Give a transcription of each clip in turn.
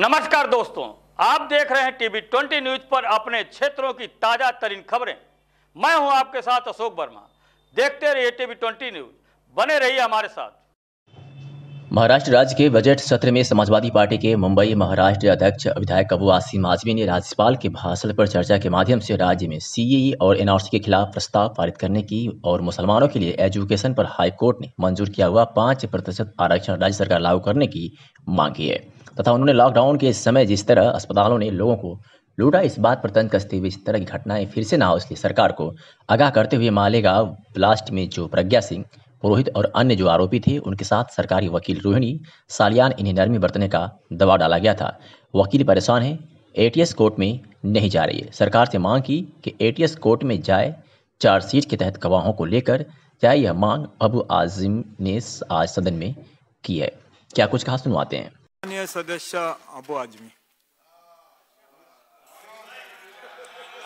नमस्कार दोस्तों आप देख रहे हैं टीवी ट्वेंटी न्यूज पर अपने क्षेत्रों की ताजा तरीन खबरें मैं हूं आपके साथ अशोक वर्मा देखते रहिए टीवी ट्वेंटी न्यूज बने रहिए हमारे साथ महाराष्ट्र राज्य के बजट सत्र में समाजवादी पार्टी के मुंबई महाराष्ट्र अध्यक्ष विधायक अबू आसिम आजमी ने राज्यपाल के भाषण पर चर्चा के माध्यम से राज्य में सीएए और एनआरसी के खिलाफ प्रस्ताव पारित करने की और मुसलमानों के लिए एजुकेशन पर हाईकोर्ट ने मंजूर किया हुआ पाँच प्रतिशत आरक्षण राज्य सरकार लागू करने की मांग की है तथा उन्होंने लॉकडाउन के समय जिस तरह अस्पतालों ने लोगों को लूटा इस बात पर तंज कसते हुए इस तरह की घटनाएं फिर से ना हो इसलिए सरकार को आगाह करते हुए मालेगांव ब्लास्ट में जो प्रज्ञा सिंह पुरोहित और अन्य जो आरोपी थे उनके साथ सरकारी वकील रोहिणी सालियान इन्हें नरमी बरतने का दबाव डाला गया था वकील परेशान है एटीएस कोर्ट में नहीं जा रही है सरकार से मांग की कि एटीएस कोर्ट में जाए चार्जशीट के तहत गवाहों को लेकर जाए यह मांग अबू आजिम ने आज सदन में की है क्या कुछ कहा सुनवाते हैं माननीय सदस्य अबू आजमी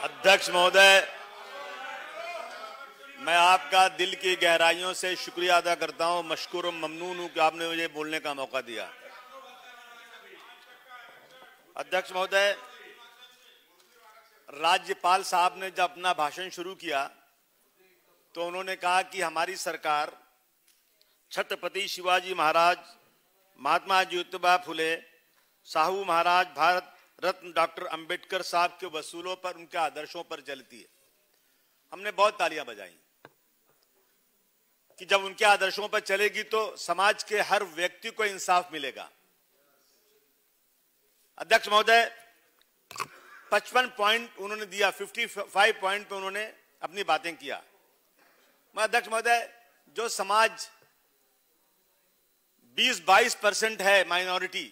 अध्यक्ष महोदय मैं आपका दिल की गहराइयों से शुक्रिया अदा करता हूं मशकूर ममनून हूं कि आपने मुझे बोलने का मौका दिया अध्यक्ष महोदय राज्यपाल साहब ने जब अपना भाषण शुरू किया तो उन्होंने कहा कि हमारी सरकार छत्रपति शिवाजी महाराज महात्मा ज्योतिबा फुले साहू महाराज भारत रत्न डॉक्टर अंबेडकर साहब के वसूलों पर उनके आदर्शों पर जलती है हमने बहुत तालियां बजाई कि जब उनके आदर्शों पर चलेगी तो समाज के हर व्यक्ति को इंसाफ मिलेगा अध्यक्ष महोदय 55 पॉइंट उन्होंने दिया 55 पॉइंट पे उन्होंने अपनी बातें किया मैं अध्यक्ष महोदय जो समाज बीस बाईस परसेंट है माइनॉरिटी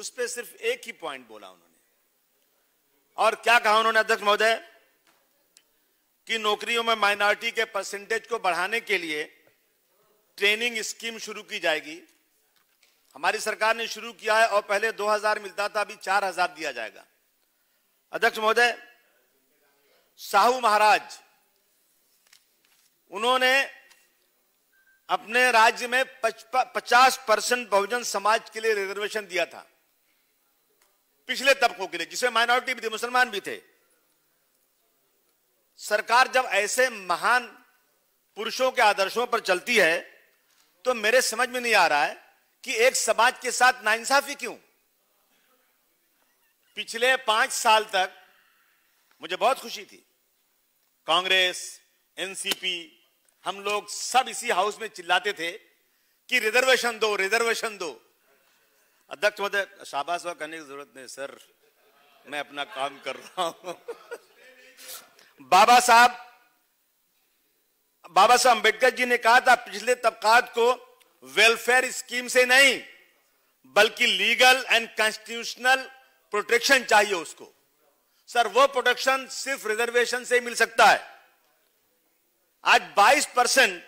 उस पर सिर्फ एक ही पॉइंट बोला उन्होंने और क्या कहा उन्होंने अध्यक्ष महोदय कि नौकरियों में माइनॉरिटी के परसेंटेज को बढ़ाने के लिए ट्रेनिंग स्कीम शुरू की जाएगी हमारी सरकार ने शुरू किया है और पहले 2000 मिलता था अभी 4000 दिया जाएगा अध्यक्ष महोदय साहू महाराज उन्होंने अपने राज्य में पचास परसेंट बहुजन समाज के लिए रिजर्वेशन दिया था पिछले तबकों के लिए जिसमें माइनॉरिटी भी थी मुसलमान भी थे सरकार जब ऐसे महान पुरुषों के आदर्शों पर चलती है तो मेरे समझ में नहीं आ रहा है कि एक समाज के साथ नाइंसाफी क्यों पिछले पांच साल तक मुझे बहुत खुशी थी कांग्रेस एनसीपी हम लोग सब इसी हाउस में चिल्लाते थे कि रिजर्वेशन दो रिजर्वेशन दो अध्यक्ष महोदय शाबाश वा करने की जरूरत नहीं सर मैं अपना काम कर रहा हूं बाबा साहब बाबा साहब अंबेडकर जी ने कहा था पिछले तबकात को वेलफेयर स्कीम से नहीं बल्कि लीगल एंड कॉन्स्टिट्यूशनल प्रोटेक्शन चाहिए उसको सर वो प्रोटेक्शन सिर्फ रिजर्वेशन से मिल सकता है आज 22 परसेंट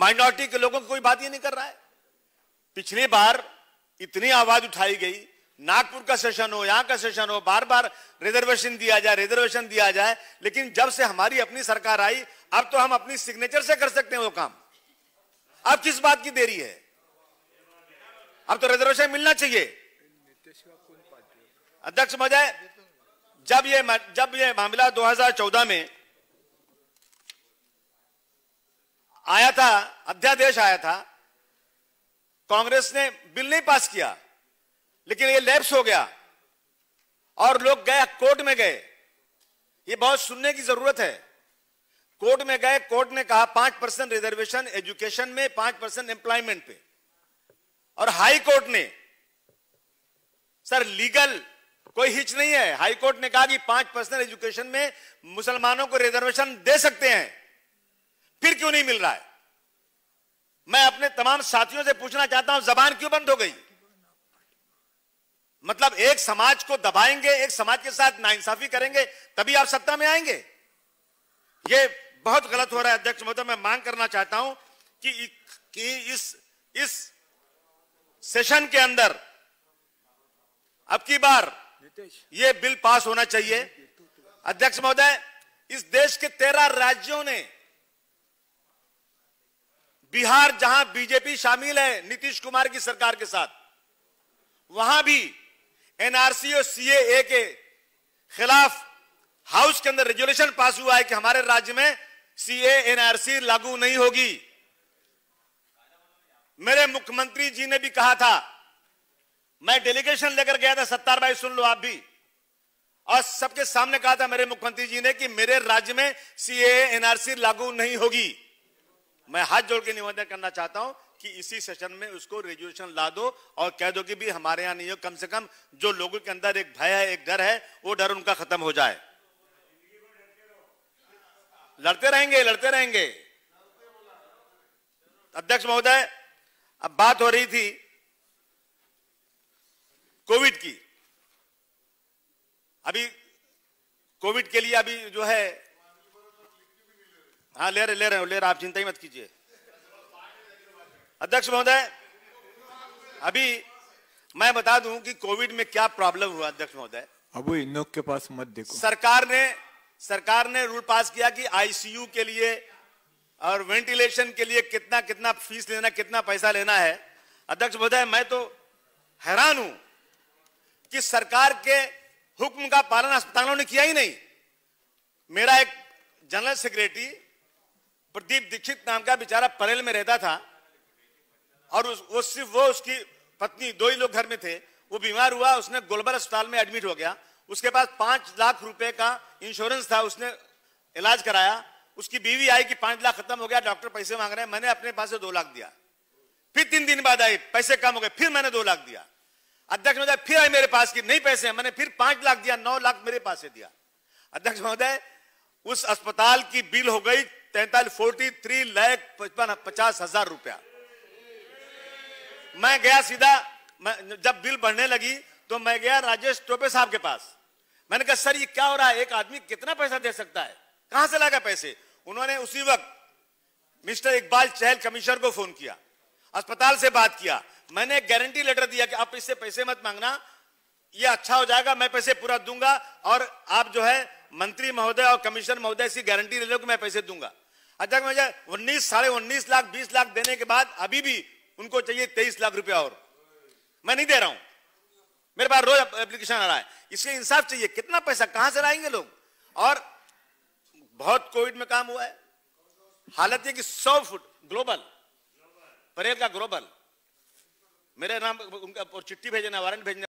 माइनॉरिटी के लोगों की कोई बात ही नहीं कर रहा है पिछली बार इतनी आवाज उठाई गई नागपुर का सेशन हो यहां का सेशन हो बार बार रिजर्वेशन दिया जाए रिजर्वेशन दिया जाए लेकिन जब से हमारी अपनी सरकार आई अब तो हम अपनी सिग्नेचर से कर सकते हैं वो काम अब किस बात की देरी है अब तो रिजर्वेशन मिलना चाहिए अध्यक्ष महोदय जब ये जब ये मामला 2014 में आया था अध्यादेश आया था कांग्रेस ने बिल नहीं पास किया लेकिन ये लैप्स हो गया और लोग गए कोर्ट में गए ये बहुत सुनने की जरूरत है कोर्ट में गए कोर्ट ने कहा पांच परसेंट रिजर्वेशन एजुकेशन में पांच परसेंट एम्प्लॉयमेंट पे और हाई कोर्ट ने सर लीगल कोई हिच नहीं है हाई कोर्ट ने कहा कि पांच परसेंट एजुकेशन में मुसलमानों को रिजर्वेशन दे सकते हैं फिर क्यों नहीं मिल रहा है मैं अपने तमाम साथियों से पूछना चाहता हूं जबान क्यों बंद हो गई मतलब एक समाज को दबाएंगे एक समाज के साथ नाइंसाफी करेंगे तभी आप सत्ता में आएंगे ये बहुत गलत हो रहा है अध्यक्ष महोदय मैं मांग करना चाहता हूं कि, कि इस इस सेशन के अंदर अब की बार ये बिल पास होना चाहिए अध्यक्ष महोदय इस देश के तेरह राज्यों ने बिहार जहां बीजेपी शामिल है नीतीश कुमार की सरकार के साथ वहां भी एनआरसी और सीएए के खिलाफ हाउस के अंदर रेजुलेशन पास हुआ है कि हमारे राज्य में सीए एनआरसी लागू नहीं होगी मेरे मुख्यमंत्री जी ने भी कहा था मैं डेलीगेशन लेकर गया था सत्तार भाई सुन लो आप भी और सबके सामने कहा था मेरे मुख्यमंत्री जी ने कि मेरे राज्य में सीए एनआरसी लागू नहीं होगी मैं हाथ जोड़ के निवेदन करना चाहता हूं कि इसी सेशन में उसको रेजुलेशन ला दो और कह दो कि भी हमारे यहाँ नहीं हो कम से कम जो लोगों के अंदर एक भय है एक डर है वो डर उनका खत्म हो जाए लड़ते रहेंगे लड़ते रहेंगे अध्यक्ष महोदय अब बात हो रही थी कोविड की अभी कोविड के लिए अभी जो है हाँ ले रहे ले रहे ले रहे आप चिंता ही मत कीजिए अध्यक्ष महोदय अभी मैं बता दूं कि कोविड में क्या प्रॉब्लम हुआ अध्यक्ष महोदय अब इन के पास मत देखो सरकार ने सरकार ने रूल पास किया कि आईसीयू के लिए और वेंटिलेशन के लिए कितना कितना फीस लेना कितना पैसा लेना है अध्यक्ष महोदय मैं तो हैरान हूं कि सरकार के हुक्म का पालन अस्पतालों ने किया ही नहीं मेरा एक जनरल सेक्रेटरी प्रदीप दीक्षित नाम का बेचारा परेल में रहता था और उस, वो सिर्फ वो उसकी पत्नी दो ही लोग घर में थे वो बीमार हुआ उसने गोलबर अस्पताल में एडमिट हो गया उसके पास पांच लाख रुपए का इंश्योरेंस था उसने इलाज कराया उसकी बीवी आई कि पांच लाख खत्म हो गया डॉक्टर पैसे मांग रहे हैं मैंने अपने पास से दो लाख दिया फिर तीन दिन बाद आई पैसे कम हो गए फिर मैंने दो लाख दिया अध्यक्ष महोदय फिर आई मेरे पास की नहीं पैसे मैंने फिर पांच लाख दिया नौ लाख मेरे पास से दिया अध्यक्ष महोदय उस अस्पताल की बिल हो गई तैतालीस फोर्टी थ्री लैख पचपन पचास हजार रुपया मैं गया सीधा मैं जब बिल बढ़ने लगी तो मैं गया राजेश टोपे साहब के पास मैंने कहा सर ये क्या हो रहा है एक आदमी कितना पैसा दे सकता है कहां से लागा पैसे उन्होंने उसी वक्त मिस्टर इकबाल चहल कमिश्नर को फोन किया अस्पताल से बात किया मैंने गारंटी लेटर दिया कि आप इससे पैसे मत मांगना ये अच्छा हो जाएगा मैं पैसे पूरा दूंगा और आप जो है मंत्री महोदय और कमिश्नर महोदय से गारंटी ले लो कि मैं पैसे दूंगा अच्छा उन्नीस साढ़े उन्नीस लाख बीस लाख देने के बाद अभी भी उनको चाहिए तेईस लाख रुपया और मैं नहीं दे रहा हूं मेरे पास रोज एप्लीकेशन आ रहा है इसके इंसाफ चाहिए कितना पैसा कहां से लाएंगे लोग और बहुत कोविड में काम हुआ है हालत ये कि सौ फुट ग्लोबल परेल का ग्लोबल मेरे नाम उनका चिट्ठी भेजना वारंट भेजना